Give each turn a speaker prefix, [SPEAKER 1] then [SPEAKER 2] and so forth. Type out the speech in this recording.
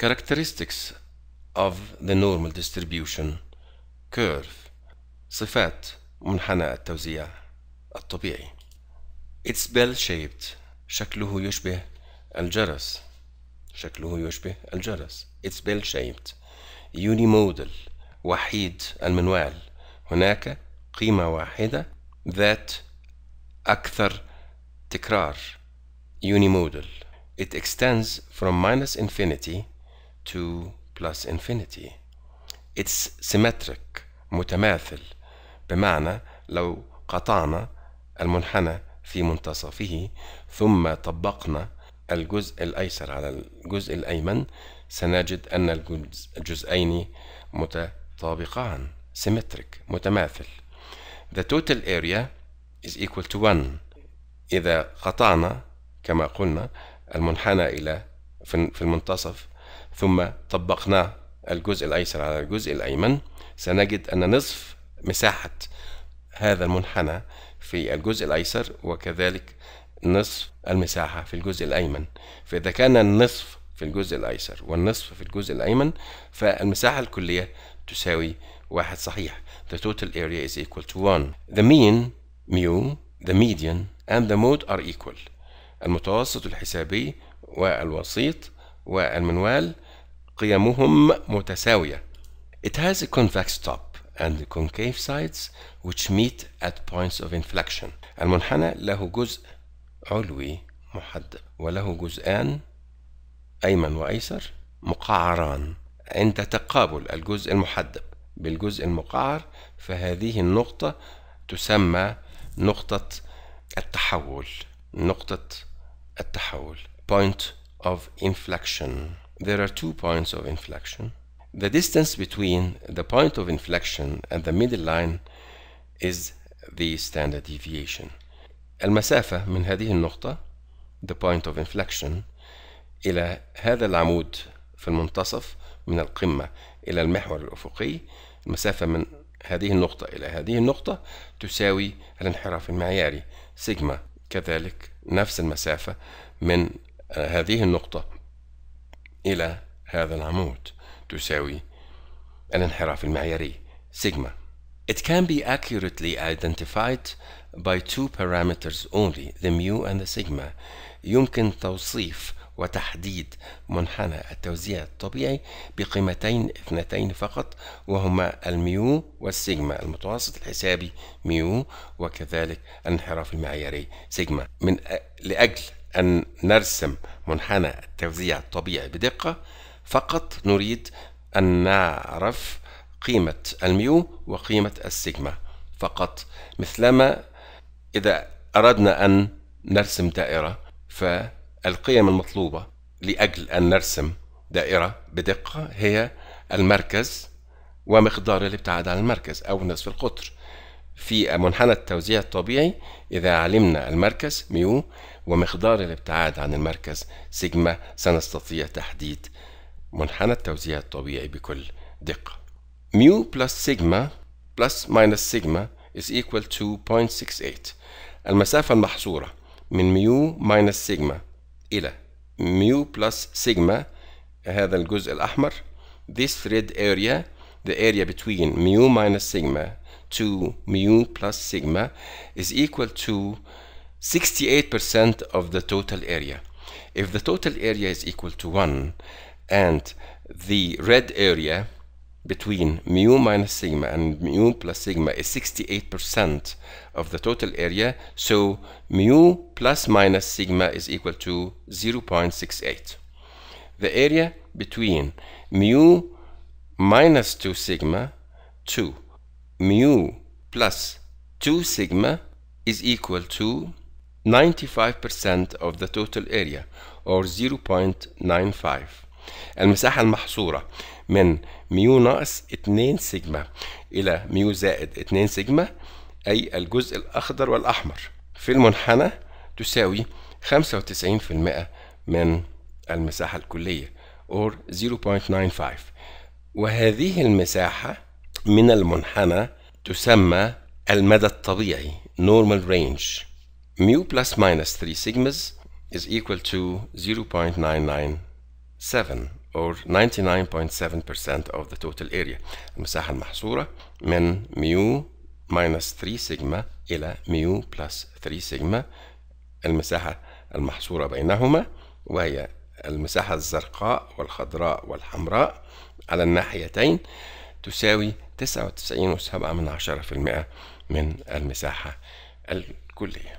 [SPEAKER 1] Characteristics of the normal distribution curve صفات منحنى التوزيع الطبيعي It's bell-shaped شكله يشبه الجرس شكله يشبه الجرس It's bell-shaped Unimodal وحيد المنوال هناك قيمة واحدة ذات أكثر تكرار Unimodal It extends from minus infinity 2 plus infinity it's symmetric متماثل بمعنى لو قطعنا المنحنى في منتصفه ثم طبقنا الجزء الأيسر على الجزء الأيمن سنجد أن الجزئين متطابقان symmetric متماثل the total area is equal to 1 إذا قطعنا كما قلنا المنحنى إلى في المنتصف ثم طبقنا الجزء الأيسر على الجزء الأيمن سنجد أن نصف مساحة هذا المنحنى في الجزء الأيسر وكذلك نصف المساحة في الجزء الأيمن فإذا كان النصف في الجزء الأيسر والنصف في الجزء الأيمن فالمساحة الكلية تساوي واحد صحيح the total area is equal to one the mean mu the median and the mode are equal المتوسط الحسابي والوسيط والمنوال قيمهم متساوية. It has a convex top and concave sides which meet at points of inflection. المنحنى له جزء علوي محدب وله جزءان أيمن وأيسر مقعران عند تقابل الجزء المحدب بالجزء المقعر فهذه النقطة تسمى نقطة التحول نقطة التحول point of inflection there are two points of inflection. The distance between the point of inflection and the middle line is the standard deviation. المسافة من هذه النقطة the point of inflection إلى هذا العمود في المنتصف من القمة إلى المحور الأفقي المسافة من هذه النقطة إلى هذه النقطة تساوي الانحراف المعياري سيجما كذلك نفس المسافة من هذه النقطة إلى هذا العمود تساوي الانحراف المعياري سيجما. It can be accurately identified by two parameters only, the mu and the sigma. يمكن توصيف وتحديد منحنى التوزيع الطبيعي بقيمتين اثنتين فقط وهما الميو والسيجما المتوسط الحسابي ميو وكذلك الانحراف المعياري سيجما من لأجل أن نرسم منحنى التوزيع الطبيعي بدقة فقط نريد أن نعرف قيمة الميو وقيمة السيجما فقط مثلما إذا أردنا أن نرسم دائرة فالقيم المطلوبة لأجل أن نرسم دائرة بدقة هي المركز ومقدار الابتعاد عن المركز أو نصف القطر في منحنى التوزيع الطبيعي إذا علمنا المركز ميو ومقدار الابتعاد عن المركز سيجما سنستطيع تحديد منحنى التوزيع الطبيعي بكل دقة. ميو بلس سيجما بلس ماينس سيجما is equal to 0.68 المسافة المحصورة من ميو ماينس سيجما إلى ميو بلس سيجما هذا الجزء الأحمر this thread area the area between mu minus sigma to mu plus sigma is equal to 68% of the total area. If the total area is equal to 1 and the red area between mu minus sigma and mu plus sigma is 68% of the total area so mu plus minus sigma is equal to 0.68 the area between mu minus 2 sigma 2 mu plus 2 sigma is equal to 95% of the total area or 0.95 المساحة المحصورة من ميو ناقص 2 سيجما إلى ميو زائد 2 سيجما أي الجزء الأخضر والأحمر في المنحنى تساوي 95% من المساحة الكلية or 0.95 وهذه المساحة من المنحنى تسمى المدى الطبيعي normal range mu plus minus 3 sigmas is equal to 0.997 or 99.7% of the total area المساحة المحصورة من mu minus 3 sigma إلى mu plus 3 sigma المساحة المحصورة بينهما وهي المساحة الزرقاء والخضراء والحمراء على الناحيتين تساوي 99.7% من المساحة الكلية